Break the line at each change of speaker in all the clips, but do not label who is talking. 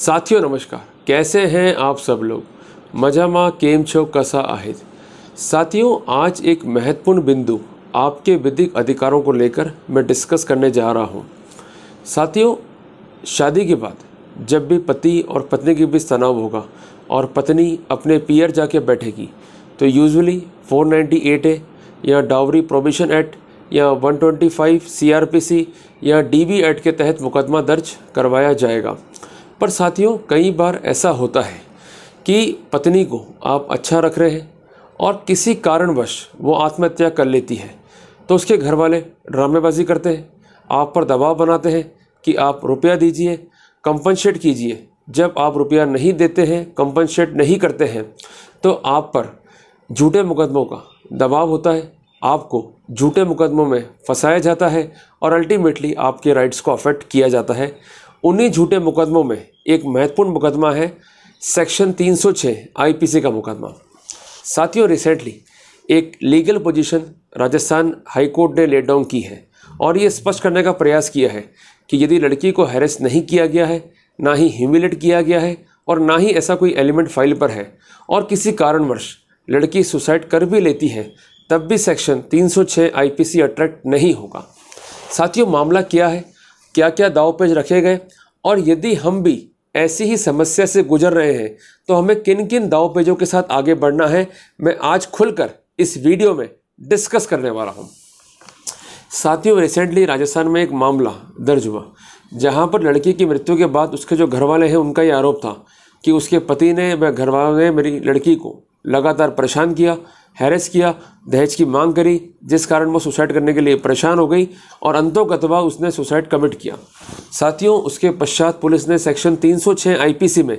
साथियों नमस्कार कैसे हैं आप सब लोग मजा माँ केम छो कसा आहिज साथियों आज एक महत्वपूर्ण बिंदु आपके विधिक अधिकारों को लेकर मैं डिस्कस करने जा रहा हूँ साथियों शादी के बाद जब भी पति और पत्नी के बीच तनाव होगा और पत्नी अपने पियर जाके बैठेगी तो यूजुअली 498 ए या डावरी प्रोविशन एक्ट या 125 सीआरपीसी या डीबी एक्ट के तहत मुकदमा दर्ज करवाया जाएगा पर साथियों कई बार ऐसा होता है कि पत्नी को आप अच्छा रख रहे हैं और किसी कारणवश वो आत्महत्या कर लेती है तो उसके घर वाले ड्रामेबाजी करते हैं आप पर दबाव बनाते हैं कि आप रुपया दीजिए कंपनसेट कीजिए जब आप रुपया नहीं देते हैं कंपनसेट नहीं करते हैं तो आप पर झूठे मुकदमों का दबाव होता है आपको झूठे मुकदमों में फंसाया जाता है और अल्टीमेटली आपके राइट्स को अफेक्ट किया जाता है उन्हीं झूठे मुकदमों में एक महत्वपूर्ण मुकदमा है सेक्शन 306 आईपीसी का मुकदमा साथियों रिसेंटली एक लीगल पोजीशन राजस्थान हाईकोर्ट ने लेट डाउन की है और ये स्पष्ट करने का प्रयास किया है कि यदि लड़की को हैरेस नहीं किया गया है ना ही ह्यूमिलेट किया गया है और ना ही ऐसा कोई एलिमेंट फाइल पर है और किसी कारणवश लड़की सुसाइड कर भी लेती है तब भी सेक्शन 306 आईपीसी अट्रैक्ट नहीं होगा साथियों मामला क्या है क्या क्या दाव पेज रखे गए और यदि हम भी ऐसी ही समस्या से गुजर रहे हैं तो हमें किन किन दाव पेजों के साथ आगे बढ़ना है मैं आज खुलकर इस वीडियो में डिस्कस करने वाला हूँ साथियों रिसेंटली राजस्थान में एक मामला दर्ज हुआ जहाँ पर लड़की की मृत्यु के बाद उसके जो घर वाले हैं उनका ये आरोप था कि उसके पति ने व घर वालों ने मेरी लड़की को लगातार परेशान किया हैरेस किया दहेज की मांग करी जिस कारण वो सुसाइड करने के लिए परेशान हो गई और अंतोकतवा उसने सुसाइड कमिट किया साथियों उसके पश्चात पुलिस ने सेक्शन 306 आईपीसी में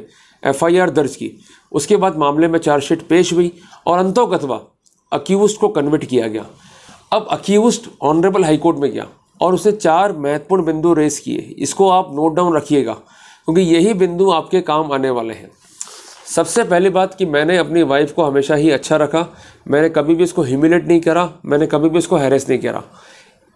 एफआईआर दर्ज की उसके बाद मामले में चार्जशीट पेश हुई और अंतोकतवा अक्यूज को कन्विट किया गया अब अक्यूज ऑनरेबल हाईकोर्ट में गया और उसने चार महत्वपूर्ण बिंदु रेस किए इसको आप नोट डाउन रखिएगा क्योंकि यही बिंदु आपके काम आने वाले हैं सबसे पहली बात कि मैंने अपनी वाइफ को हमेशा ही अच्छा रखा मैंने कभी भी इसको ह्यूमिलेट नहीं करा मैंने कभी भी इसको हैरेस नहीं करा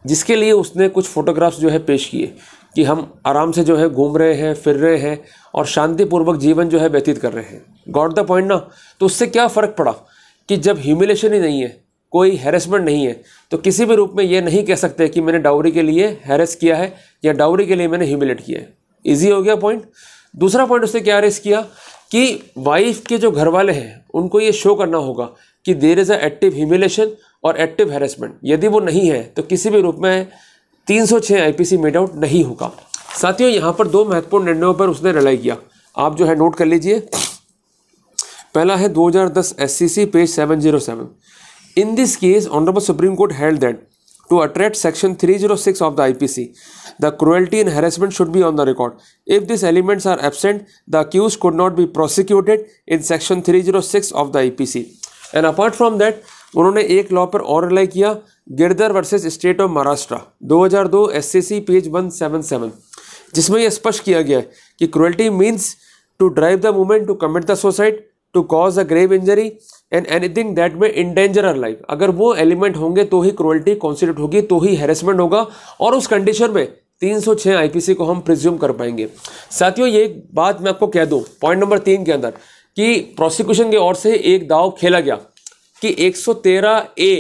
जिसके लिए उसने कुछ फ़ोटोग्राफ्स जो है पेश किए कि हम आराम से जो है घूम रहे हैं फिर रहे हैं और शांतिपूर्वक जीवन जो है व्यतीत कर रहे हैं गॉड द पॉइंट ना तो उससे क्या फ़र्क पड़ा कि जब ह्यूमिलेशन ही नहीं है कोई हैरेसमेंट नहीं है तो किसी भी रूप में ये नहीं कह सकते कि मैंने डाउरी के लिए हैरेस किया है या डाउरी के लिए मैंने ह्यूमिलेट किया है ईजी हो गया पॉइंट दूसरा पॉइंट उसने क्या रेस किया कि वाइफ के जो घर वाले हैं उनको ये शो करना होगा कि there is a active humiliation और एक्टिव हेरेसमेंट यदि वो नहीं है तो किसी भी रूप में 306 आईपीसी मेड आउट नहीं होगा साथियों यहाँ पर दो महत्वपूर्ण निर्णयों पर उसने लड़ाई किया आप जो है नोट कर लीजिए पहला है 2010 SCC page 707 in this case honourable supreme court held that to attract section 306 of the IPC. The cruelty and harassment should be on the record. If these elements are absent, the accused could not be prosecuted in section 306 of the IPC. And apart from that, उन्होंने एक law पर और rely किया Girdhar versus state of Maharashtra 2002 SCC page 177 जिसमें यह स्पष्ट किया गया है कि cruelty means to drive the movement to commit the suicide to cause a grave injury and anything that may endanger her life अगर वो एलिमेंट होंगे तो ही क्रोल्टी कॉन्सिडेट होगी तो ही हेरेसमेंट होगा और उस कंडीशन में 306 आईपीसी को हम प्रिज्यूम कर पाएंगे साथियों ये बात मैं आपको कह दूं पॉइंट नंबर तीन के अंदर कि प्रोसिक्यूशन की ओर से एक दाव खेला गया कि 113 ए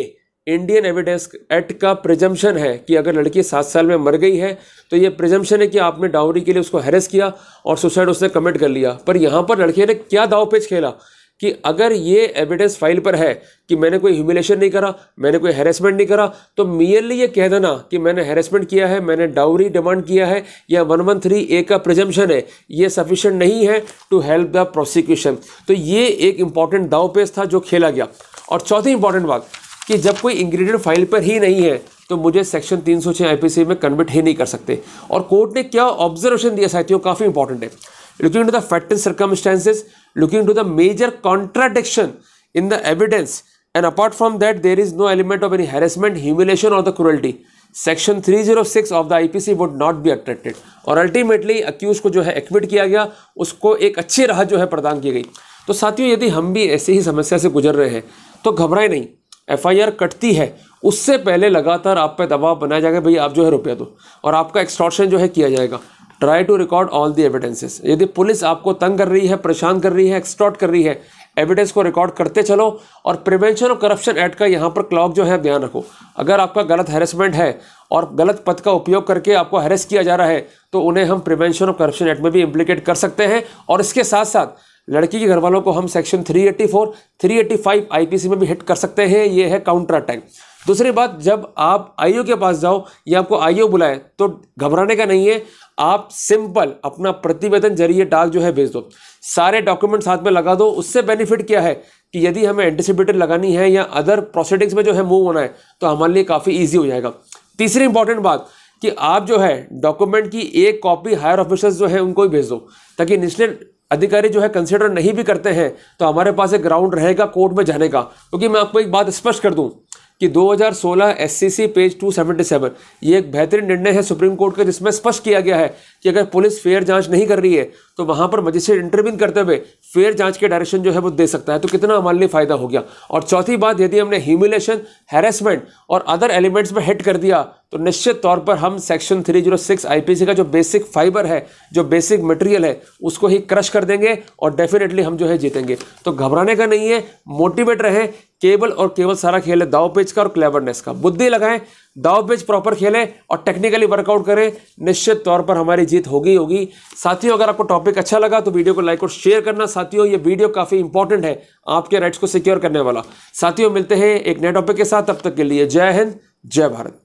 इंडियन एविडेंस एक्ट का प्रिजम्पन है कि अगर लड़की सात साल में मर गई है तो ये प्रिजम्पन है कि आपने डाउरी के लिए उसको हैरेस किया और सुसाइड उसने कमिट कर लिया पर यहाँ पर लड़के ने क्या दाव पेच खेला कि अगर ये एविडेंस फाइल पर है कि मैंने कोई ह्यूमिलेशन नहीं करा मैंने कोई हैरेसमेंट नहीं करा तो मियरली ये कह देना कि मैंने हैरेसमेंट किया है मैंने डाउरी डिमांड किया है या वन वन थ्री ए का प्रजम्पन है ये सफिशेंट नहीं है टू हेल्प द प्रोसिक्यूशन तो ये एक इंपॉर्टेंट दाव पेश था जो खेला गया और चौथी इंपॉर्टेंट बात कि जब कोई इंग्रेडिएंट फाइल पर ही नहीं है तो मुझे सेक्शन 306 आईपीसी में कन्वर्ट ही नहीं कर सकते और कोर्ट ने क्या ऑब्जर्वेशन दिया साथियों काफ़ी इंपॉर्टेंट है looking to the fact and circumstances looking to the major contradiction in the evidence and apart from that there is no element of any harassment humiliation और the cruelty section 306 of the IPC would not be attracted और ultimately accuse को जो है equity किया गया उसको एक अच्छी राहत जो है प्रदान की गई तो साथियों यदि हम भी ऐसे ही समस्या से गुजर रहे हैं तो घबराए नहीं एफआईआर कटती है उससे पहले लगातार आप पे दबाव बनाया जाएगा भाई आप जो है रुपया दो और आपका एक्सटॉर्शन जो है किया जाएगा try to record all the evidences यदि पुलिस आपको तंग कर रही है परेशान कर रही है एक्सट्रॉट कर रही है एविडेंस को रिकॉर्ड करते चलो और प्रिवेंशन ऑफ करप्शन एक्ट का यहाँ पर क्लॉक जो है ध्यान रखो अगर आपका गलत हेरेसमेंट है और गलत पद का उपयोग करके आपको हेरेस किया जा रहा है तो उन्हें हम प्रिवेंशन ऑफ करप्शन एक्ट में भी इम्प्लीकेट कर सकते हैं और इसके साथ साथ लड़की के घर वालों को हम सेक्शन 384, 385 आईपीसी में भी हिट कर सकते हैं ये है काउंटर अटैक दूसरी बात जब आप आईओ के पास जाओ या आपको आईओ बुलाए तो घबराने का नहीं है आप सिंपल अपना प्रतिवेदन जरिए डाक जो है भेज दो सारे डॉक्यूमेंट साथ में लगा दो उससे बेनिफिट क्या है कि यदि हमें एंटीसिपेटर लगानी है या अदर प्रोसीडिंग्स में जो है मूव होना है तो हमारे लिए काफ़ी ईजी हो जाएगा तीसरी इंपॉर्टेंट बात कि आप जो है डॉक्यूमेंट की एक कॉपी हायर ऑफिसर्स जो है उनको ही भेज दो ताकि निचले अधिकारी जो है कंसिडर नहीं भी करते हैं तो हमारे पास एक ग्राउंड रहेगा कोर्ट में जाने का क्योंकि तो मैं आपको एक बात स्पष्ट कर दूं कि 2016 एससीसी पेज 277 ये एक बेहतरीन निर्णय है सुप्रीम कोर्ट का जिसमें स्पष्ट किया गया है कि अगर पुलिस फेयर जांच नहीं कर रही है तो वहाँ पर मजिस्ट्रेट इंटरव्यून करते हुए फेयर जांच के डायरेक्शन जो है वो दे सकता है तो कितना हमारे लिए फ़ायदा हो गया और चौथी बात यदि हमने ह्यूमिलेशन हैरेसमेंट और अदर एलिमेंट्स में हिट कर दिया तो निश्चित तौर पर हम सेक्शन 306 आईपीसी का जो बेसिक फाइबर है जो बेसिक मटेरियल है उसको ही क्रश कर देंगे और डेफिनेटली हम जो है जीतेंगे तो घबराने का नहीं है मोटिवेट रहें केवल और केवल सारा खेल है दाव पेज का और क्लेवरनेस का बुद्धि लगाएं दाव पेज प्रॉपर खेलें और टेक्निकली वर्कआउट करें निश्चित तौर पर हमारी जीत होगी होगी साथियों अगर आपको टॉपिक अच्छा लगा तो वीडियो को लाइक और शेयर करना साथियों ये वीडियो काफ़ी इंपॉर्टेंट है आपके राइट्स को सिक्योर करने वाला साथियों मिलते हैं एक नए टॉपिक के साथ तब तक के लिए जय हिंद जय भारत